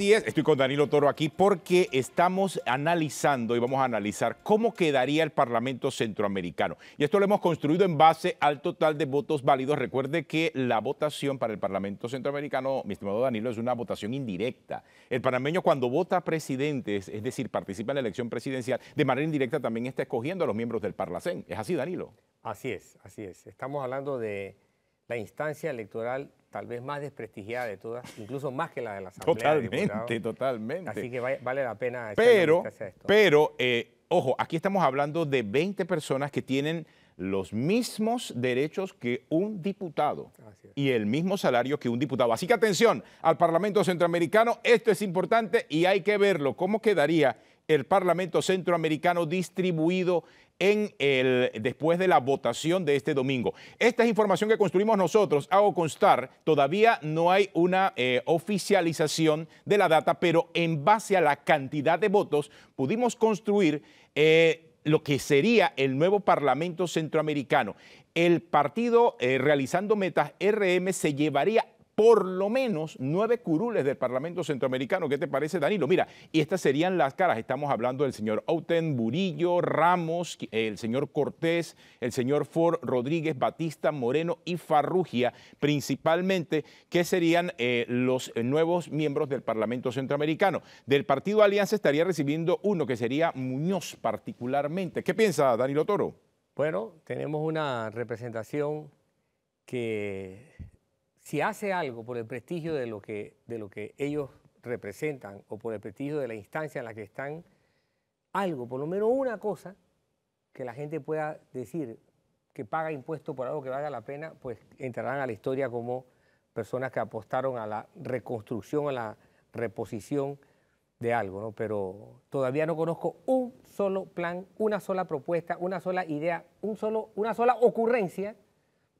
Así es, estoy con Danilo Toro aquí porque estamos analizando y vamos a analizar cómo quedaría el Parlamento Centroamericano. Y esto lo hemos construido en base al total de votos válidos. Recuerde que la votación para el Parlamento Centroamericano, mi estimado Danilo, es una votación indirecta. El panameño cuando vota presidente, es decir, participa en la elección presidencial, de manera indirecta también está escogiendo a los miembros del Parlacén. ¿Es así, Danilo? Así es, así es. Estamos hablando de la instancia electoral tal vez más desprestigiada de todas, incluso más que la de la Asamblea. Totalmente, totalmente. Así que vale la pena. Pero, pero eh, ojo, aquí estamos hablando de 20 personas que tienen los mismos derechos que un diputado y el mismo salario que un diputado. Así que atención al Parlamento Centroamericano, esto es importante y hay que verlo, cómo quedaría el Parlamento Centroamericano distribuido el, después de la votación de este domingo. Esta es información que construimos nosotros. Hago constar, todavía no hay una eh, oficialización de la data, pero en base a la cantidad de votos pudimos construir eh, lo que sería el nuevo Parlamento Centroamericano. El partido eh, realizando metas RM se llevaría por lo menos nueve curules del Parlamento Centroamericano. ¿Qué te parece, Danilo? Mira, y estas serían las caras. Estamos hablando del señor Outen, Burillo, Ramos, el señor Cortés, el señor Ford, Rodríguez, Batista, Moreno y Farrugia, principalmente, que serían eh, los nuevos miembros del Parlamento Centroamericano. Del Partido Alianza estaría recibiendo uno, que sería Muñoz particularmente. ¿Qué piensa, Danilo Toro? Bueno, tenemos una representación que si hace algo por el prestigio de lo que, ellos representan o por el prestigio de la instancia en la que están, algo, por lo menos una cosa, que la gente pueda decir que paga impuesto por algo que valga la pena, pues entrarán a la historia como personas que apostaron a la reconstrucción, a la reposición de algo, Pero todavía no conozco un solo plan, una sola propuesta, una sola idea, un solo, una sola ocurrencia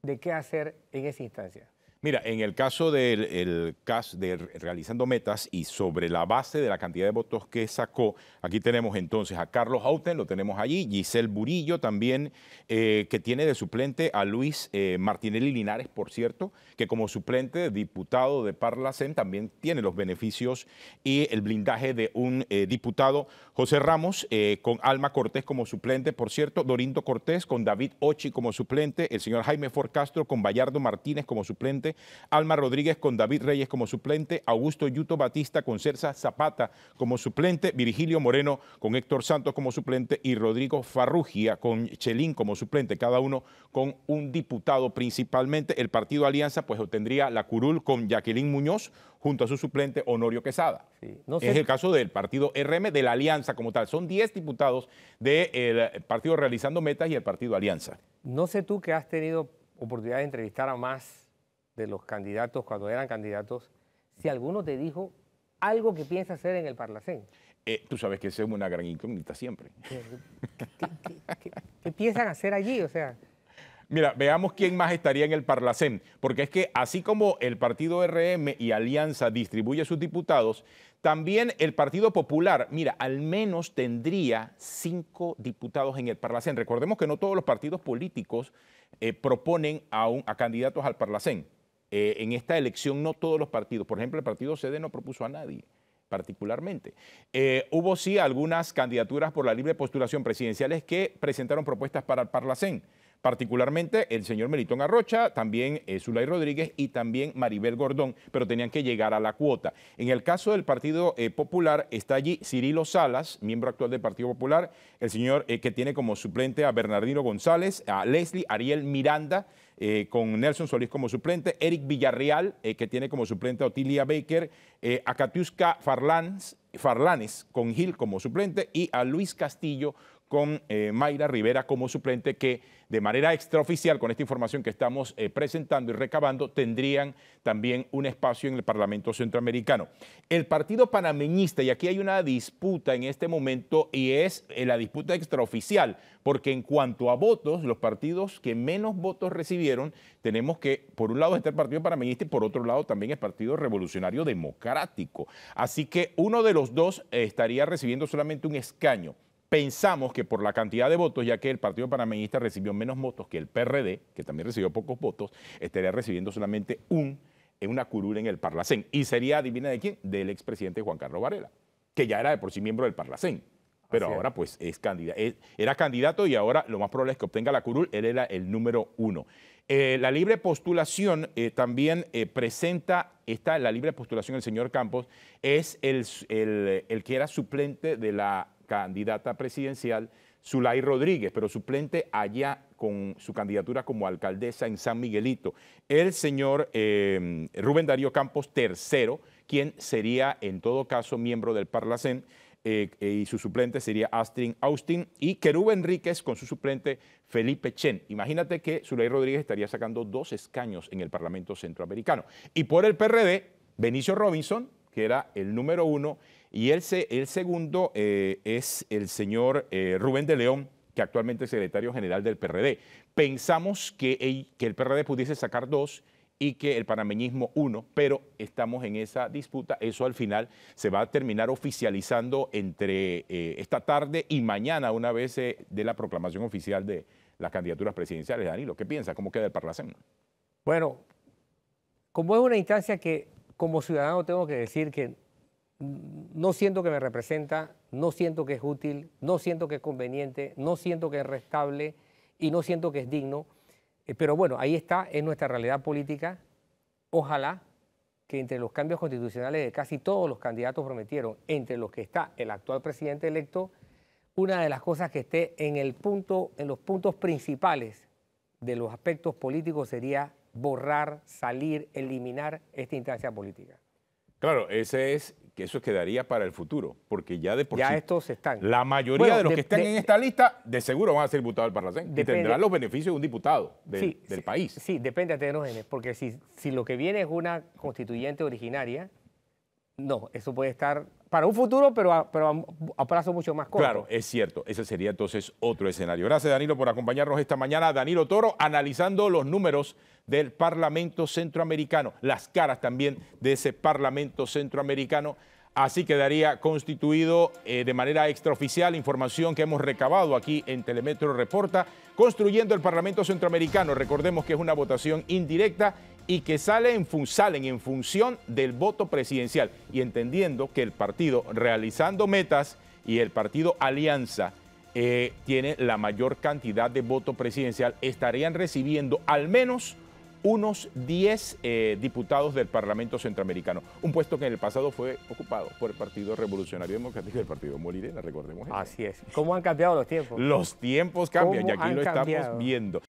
de qué hacer en esa instancia. Mira, en el caso del el de realizando metas y sobre la base de la cantidad de votos que sacó, aquí tenemos entonces a Carlos Auten, lo tenemos allí, Giselle Burillo también, eh, que tiene de suplente a Luis eh, Martinelli Linares, por cierto, que como suplente diputado de Parlacén también tiene los beneficios y el blindaje de un eh, diputado, José Ramos, con Alma Cortés como suplente, por cierto, Dorindo Cortés con David Ochi como suplente, el señor Jaime Forcastro con Bayardo Martínez como suplente, Alma Rodríguez con David Reyes como suplente, Augusto Yuto Batista con Cersa Zapata como suplente, Virgilio Moreno con Héctor Santos como suplente y Rodrigo Farrugia con Chelín como suplente, cada uno con un diputado principalmente. El partido Alianza pues obtendría la curul con Jacqueline Muñoz junto a su suplente Honorio Quesada. Es el caso del partido RM, de la Alianza como tal. Son 10 diputados del eh, partido Realizando Metas y el partido Alianza. No sé tú que has tenido oportunidad de entrevistar a más de los candidatos cuando eran candidatos, si alguno te dijo algo que piensa hacer en el Parlacén. Eh, tú sabes que somos es una gran incógnita siempre. ¿Qué, qué, piensan hacer allí? O sea. Mira, veamos quién más estaría en el Parlacén, porque es que así como el Partido RM y Alianza distribuye a sus diputados, también el Partido Popular, mira, al menos tendría cinco diputados en el Parlacén. Recordemos que no todos los partidos políticos eh, proponen a, a candidatos al Parlacén. Eh, en esta elección no todos los partidos, por ejemplo, el partido CD no propuso a nadie particularmente. Eh, hubo sí algunas candidaturas por la libre postulación presidenciales que presentaron propuestas para el Parlacén, particularmente el señor Melitón Arrocha, también eh, Zulay Rodríguez y también Maribel Gordón, pero tenían que llegar a la cuota. En el caso del Partido Popular está allí Cirilo Salas, miembro actual del Partido Popular, el señor que tiene como suplente a Bernardino González, a Leslie Ariel Miranda, eh, con Nelson Solís como suplente, Eric Villarreal, eh, que tiene como suplente a Otilia Baker, eh, a Katiuska Farlanes con Gil como suplente y a Luis Castillo con eh, Mayra Rivera como suplente que de manera extraoficial, con esta información que estamos eh, presentando y recabando, tendrían también un espacio en el Parlamento Centroamericano. El Partido Panameñista, y aquí hay una disputa en este momento, y es eh, la disputa extraoficial, porque en cuanto a votos, los partidos que menos votos recibieron, tenemos que, por un lado está el Partido Panameñista y por otro lado también el Partido Revolucionario Democrático. Así que uno de los dos estaría recibiendo solamente un escaño pensamos que por la cantidad de votos, ya que el Partido Panameñista recibió menos votos que el PRD, que también recibió pocos votos, estaría recibiendo solamente un, en una curul en el Parlacén. Y sería, adivina de quién, del expresidente Juan Carlos Varela, que ya era de por sí miembro del Parlacén. Pero ahora pues es candidato, era candidato y ahora lo más probable es que obtenga la curul, él era el número uno. Eh, la libre postulación eh, también eh, presenta, está la libre postulación del señor Campos, es el, el, el que era suplente de la candidata presidencial Zulay Rodríguez, pero suplente allá con su candidatura como alcaldesa en San Miguelito, el señor eh, Rubén Darío Campos III, quien sería en todo caso miembro del Parlacén. Eh, y su suplente sería Astrid Austin y Querub Enríquez con su suplente Felipe Chen. Imagínate que Zulay Rodríguez estaría sacando dos escaños en el Parlamento Centroamericano. Y por el PRD, Benicio Robinson, que era el número uno, y el, segundo eh, es el señor eh, Rubén de León, que actualmente es secretario general del PRD. Pensamos que el, PRD pudiese sacar dos y que el panameñismo uno, pero estamos en esa disputa. Eso al final se va a terminar oficializando entre eh, esta tarde y mañana, una vez de la proclamación oficial de las candidaturas presidenciales. Danilo, ¿qué piensa? ¿Cómo queda el Parlacén? Bueno, como es una instancia que como ciudadano tengo que decir que no siento que me representa, no siento que es útil, no siento que es conveniente, no siento que es restable y no siento que es digno. Eh, pero bueno, ahí está, es nuestra realidad política. Ojalá que entre los cambios constitucionales de casi todos los candidatos prometieron, entre los que está el actual presidente electo, una de las cosas que esté en, el punto, en los puntos principales de los aspectos políticos sería borrar, salir, eliminar esta instancia política. Claro, ese es que eso quedaría para el futuro, porque ya de por ya sí, estos están. La mayoría de los que están en esta lista de seguro van a ser diputados del Parlamento, y tendrán los beneficios de un diputado del, país. Sí, depende de los genes, porque si lo que viene es una constituyente originaria, no, eso puede estar para un futuro, pero a, plazo mucho más corto. Claro, es cierto. Ese sería entonces otro escenario. Gracias, Danilo, por acompañarnos esta mañana. Danilo Toro, analizando los números del Parlamento Centroamericano, las caras también de ese Parlamento Centroamericano. Así quedaría constituido eh, de manera extraoficial información que hemos recabado aquí en Telemetro Reporta, construyendo el Parlamento Centroamericano. Recordemos que es una votación indirecta y que sale salen en función del voto presidencial y entendiendo que el partido realizando metas y el partido Alianza eh, tiene la mayor cantidad de voto presidencial, estarían recibiendo al menos unos 10 eh, diputados del Parlamento Centroamericano, un puesto que en el pasado fue ocupado por el Partido Revolucionario Democrático y el Partido Molirena, recordemos. Así es. ¿Cómo han cambiado los tiempos? Los tiempos cambian y aquí lo estamos viendo.